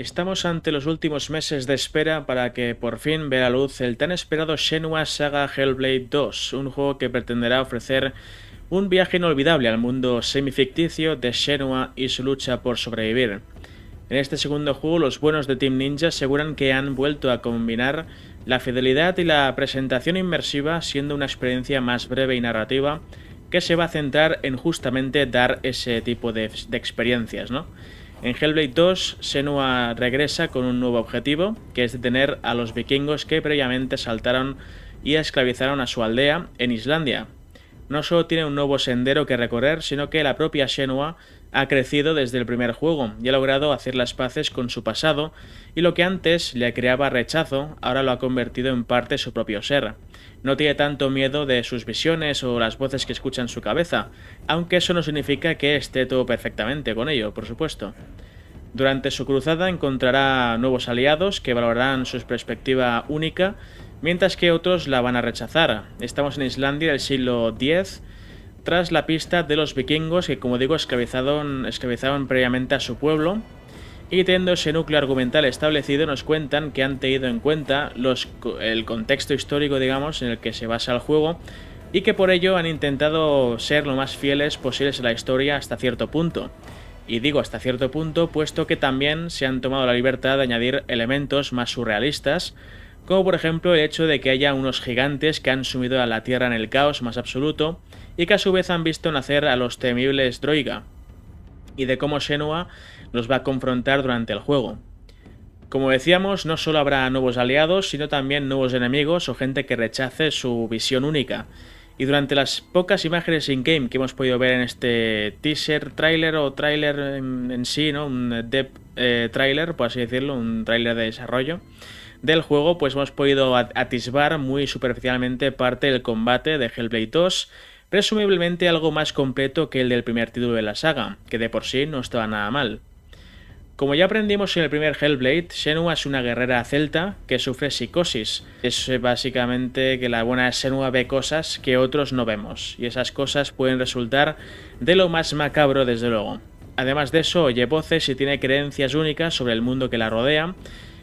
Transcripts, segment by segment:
Estamos ante los últimos meses de espera para que por fin vea la luz el tan esperado Shenmue Saga Hellblade 2, un juego que pretenderá ofrecer un viaje inolvidable al mundo semificticio de Shenmue y su lucha por sobrevivir. En este segundo juego los buenos de Team Ninja aseguran que han vuelto a combinar la fidelidad y la presentación inmersiva siendo una experiencia más breve y narrativa que se va a centrar en justamente dar ese tipo de experiencias, ¿no? En Hellblade 2, Senua regresa con un nuevo objetivo, que es detener a los vikingos que previamente saltaron y esclavizaron a su aldea en Islandia. No solo tiene un nuevo sendero que recorrer, sino que la propia Senua ha crecido desde el primer juego y ha logrado hacer las paces con su pasado, y lo que antes le creaba rechazo, ahora lo ha convertido en parte su propio ser. No tiene tanto miedo de sus visiones o las voces que escucha en su cabeza, aunque eso no significa que esté todo perfectamente con ello, por supuesto. Durante su cruzada encontrará nuevos aliados que valorarán su perspectiva única, mientras que otros la van a rechazar. Estamos en Islandia del siglo X, tras la pista de los vikingos que, como digo, esclavizaron, previamente a su pueblo, y teniendo ese núcleo argumental establecido nos cuentan que han tenido en cuenta el contexto histórico, digamos, en el que se basa el juego y que por ello han intentado ser lo más fieles posibles a la historia hasta cierto punto. Y digo hasta cierto punto, puesto que también se han tomado la libertad de añadir elementos más surrealistas, como por ejemplo el hecho de que haya unos gigantes que han sumido a la Tierra en el caos más absoluto y que a su vez han visto nacer a los temibles Droiga, y de cómo Xenua nos va a confrontar durante el juego. Como decíamos, no solo habrá nuevos aliados, sino también nuevos enemigos o gente que rechace su visión única. Y durante las pocas imágenes in-game que hemos podido ver en este teaser, trailer o trailer en, sí, ¿no? Un dev eh, trailer, por así decirlo, un trailer de desarrollo del juego, pues hemos podido atisbar muy superficialmente parte del combate de Hellblade 2, presumiblemente algo más completo que el del primer título de la saga, que de por sí no estaba nada mal. Como ya aprendimos en el primer Hellblade, Senua es una guerrera celta que sufre psicosis. Es eh, básicamente que la buena Senua ve cosas que otros no vemos, y esas cosas pueden resultar de lo más macabro desde luego. Además de eso, oye voces y tiene creencias únicas sobre el mundo que la rodea,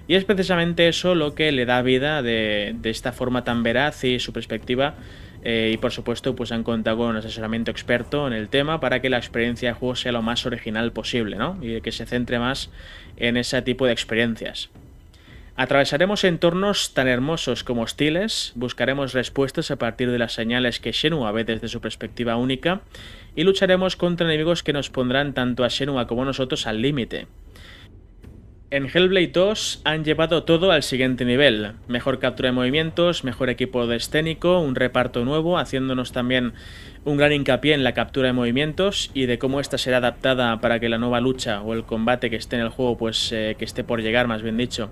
y es precisamente eso lo que le da vida de esta forma tan veraz y su perspectiva eh, y por supuesto, pues han contado con un asesoramiento experto en el tema para que la experiencia de juego sea lo más original posible, ¿no? Y que se centre más en ese tipo de experiencias. Atravesaremos entornos tan hermosos como hostiles, buscaremos respuestas a partir de las señales que Shenua ve desde su perspectiva única y lucharemos contra enemigos que nos pondrán tanto a Xenua como a nosotros al límite. En Hellblade 2 han llevado todo al siguiente nivel. Mejor captura de movimientos, mejor equipo de escénico, un reparto nuevo, haciéndonos también un gran hincapié en la captura de movimientos y de cómo esta será adaptada para que la nueva lucha o el combate que esté en el juego, pues eh, que esté por llegar, más bien dicho,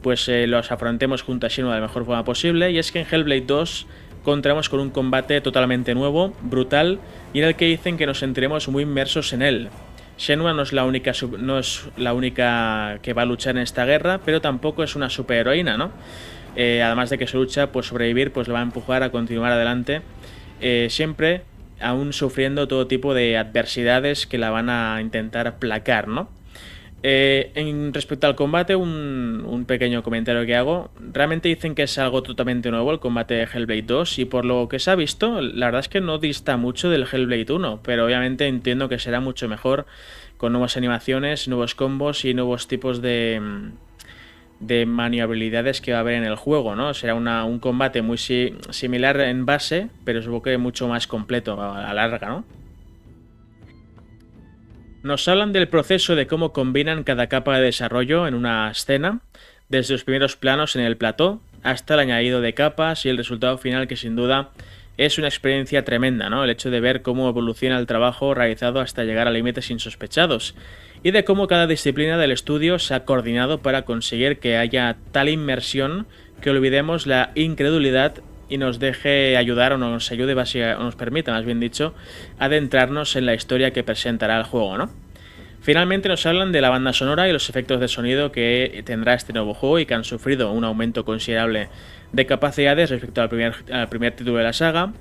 pues eh, los afrontemos junto a Shinra de la mejor forma posible. Y es que en Hellblade 2 encontramos con un combate totalmente nuevo, brutal, y en el que dicen que nos sentiremos muy inmersos en él, Shenua no es, la única, la única que va a luchar en esta guerra, pero tampoco es una superheroína, ¿no? Eh, además de que su lucha por sobrevivir pues le va a empujar a continuar adelante, eh, siempre aún sufriendo todo tipo de adversidades que la van a intentar placar, ¿no? Eh, en respecto al combate, un, pequeño comentario que hago. Realmente dicen que es algo totalmente nuevo el combate de Hellblade 2 y por lo que se ha visto, la verdad es que no dista mucho del Hellblade 1, pero obviamente entiendo que será mucho mejor con nuevas animaciones, nuevos combos y nuevos tipos de, de maniobrabilidades que va a haber en el juego, ¿no? Será un combate muy similar en base, pero supongo que mucho más completo a la larga, ¿no? Nos hablan del proceso de cómo combinan cada capa de desarrollo en una escena, desde los primeros planos en el plató hasta el añadido de capas y el resultado final que sin duda es una experiencia tremenda, ¿no? El hecho de ver cómo evoluciona el trabajo realizado hasta llegar a límites insospechados y de cómo cada disciplina del estudio se ha coordinado para conseguir que haya tal inmersión que olvidemos la incredulidad y nos deje ayudar o nos ayude, o nos permita, más bien dicho, adentrarnos en la historia que presentará el juego, ¿no? Finalmente nos hablan de la banda sonora y los efectos de sonido que tendrá este nuevo juego y que han sufrido un aumento considerable de capacidades respecto al primer, al primer título de la saga,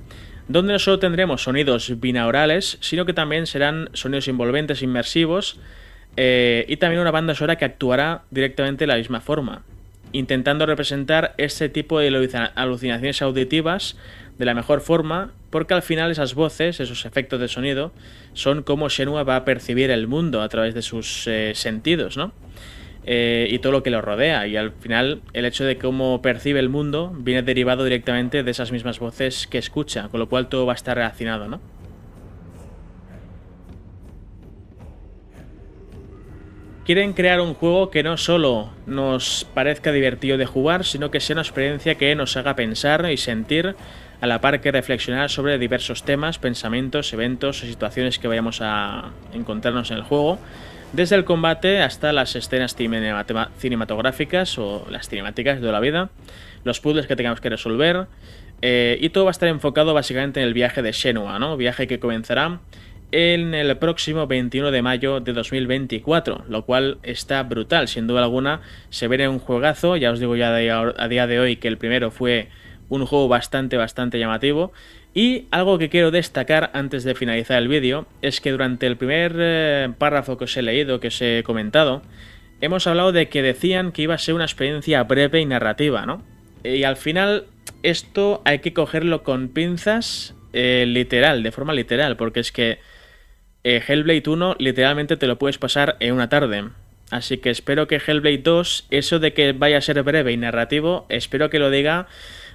donde no solo tendremos sonidos binaurales, sino que también serán sonidos envolventes, inmersivos, eh, y también una banda sonora que actuará directamente de la misma forma intentando representar ese tipo de alucinaciones auditivas de la mejor forma, porque al final esas voces, esos efectos de sonido, son como Shenua va a percibir el mundo a través de sus eh, sentidos, ¿no? Eh, y todo lo que lo rodea. Y al final el hecho de cómo percibe el mundo viene derivado directamente de esas mismas voces que escucha, con lo cual todo va a estar relacionado, ¿no? Quieren crear un juego que no solo nos parezca divertido de jugar, sino que sea una experiencia que nos haga pensar y sentir, a la par que reflexionar sobre diversos temas, pensamientos, eventos o situaciones que vayamos a encontrarnos en el juego, desde el combate hasta las escenas cinematográficas o las cinemáticas de la vida, los puzzles que tengamos que resolver, eh, y todo va a estar enfocado básicamente en el viaje de Shenua, ¿no? Viaje que comenzará en el próximo 21 de mayo de 2024, lo cual está brutal, sin duda alguna. Se viene un juegazo, ya os digo ya a día de hoy que el primero fue un juego bastante, bastante llamativo. Y algo que quiero destacar antes de finalizar el vídeo es que durante el primer eh, párrafo que os he leído, que os he comentado, hemos hablado de que decían que iba a ser una experiencia breve y narrativa, ¿no? Y al final esto hay que cogerlo con pinzas eh, literal, de forma literal, porque es que eh, Hellblade 1 literalmente te lo puedes pasar en una tarde. Así que espero que Hellblade 2, eso de que vaya a ser breve y narrativo, espero que lo diga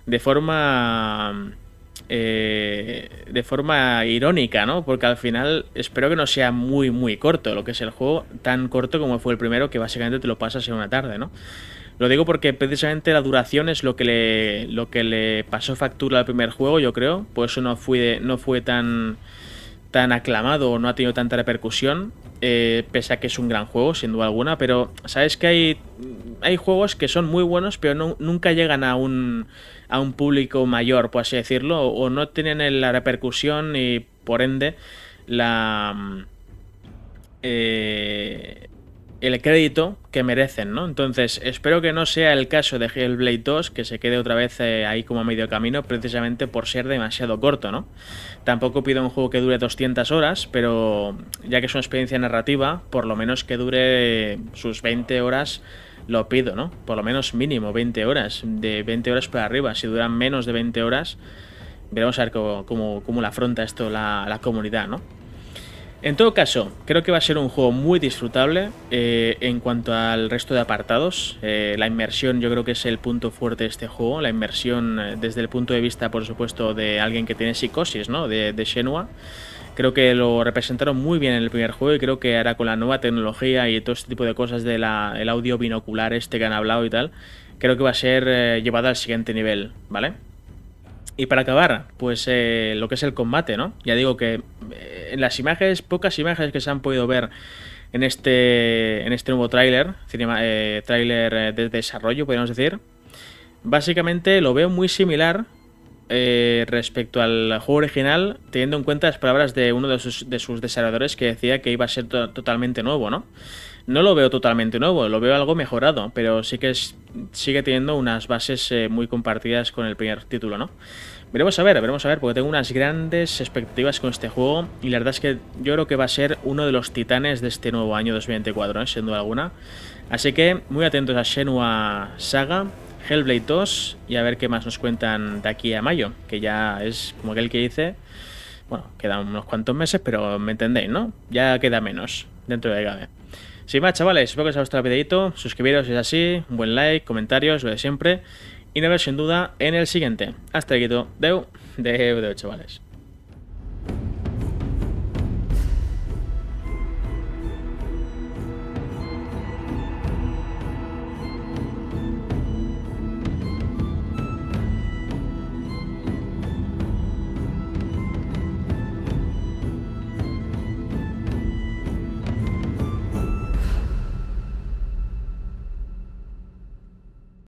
de forma... Eh, de forma irónica, ¿no? Porque al final espero que no sea muy, muy corto lo que es el juego, tan corto como fue el primero, que básicamente te lo pasas en una tarde, ¿no? Lo digo porque precisamente la duración es lo que le, lo que le pasó factura al primer juego, yo creo. Por eso no fue tan tan aclamado o no ha tenido tanta repercusión, eh, pese a que es un gran juego, sin duda alguna, pero sabes que hay, hay juegos que son muy buenos, pero nunca llegan a un, a un público mayor, por así decirlo, o, no tienen la repercusión y por ende la... Mm, eh, el crédito que merecen, ¿no? Entonces, espero que no sea el caso de Hellblade 2, que se quede otra vez eh, ahí como a medio camino, precisamente por ser demasiado corto, ¿no? Tampoco pido un juego que dure 200 horas, pero ya que es una experiencia narrativa, por lo menos que dure sus 20 horas, lo pido, ¿no? Por lo menos mínimo 20 horas, de 20 horas para arriba. Si duran menos de 20 horas, veremos a ver cómo, la afronta esto la comunidad, ¿no? En todo caso, creo que va a ser un juego muy disfrutable eh, en cuanto al resto de apartados. Eh, la inmersión yo creo que es el punto fuerte de este juego, la inmersión eh, desde el punto de vista, por supuesto, de alguien que tiene psicosis, ¿no? De, de Creo que lo representaron muy bien en el primer juego y creo que ahora con la nueva tecnología y todo este tipo de cosas del audio binocular este que han hablado y tal, creo que va a ser llevado al siguiente nivel, ¿vale? Y para acabar, pues eh, lo que es el combate, ¿no? Ya digo que en eh, las imágenes, pocas imágenes que se han podido ver en este, en este nuevo tráiler, eh, tráiler de desarrollo, podríamos decir, básicamente lo veo muy similar respecto al juego original, teniendo en cuenta las palabras de uno de sus, desarrolladores que decía que iba a ser totalmente nuevo, ¿no? No lo veo totalmente nuevo, lo veo algo mejorado, pero sí que sigue teniendo unas bases muy compartidas con el primer título, ¿no? Veremos a ver, veremos a ver, porque tengo unas grandes expectativas con este juego y la verdad es que yo creo que va a ser uno de los titanes de este nuevo año 2024, siendo ¿eh? sin duda alguna. Así que muy atentos a Shenua Saga, Hellblade 2 y a ver qué más nos cuentan de aquí a mayo, que ya es como aquel que dice, bueno, quedan unos cuantos meses, pero me entendéis, ¿no? Ya queda menos dentro de Gabe. Sin más, chavales, espero que os haya gustado el videito, suscribiros si es así, un buen like, comentarios, lo de siempre y nos vemos sin duda en el siguiente. Hasta aquí deu, deu, deu, chavales.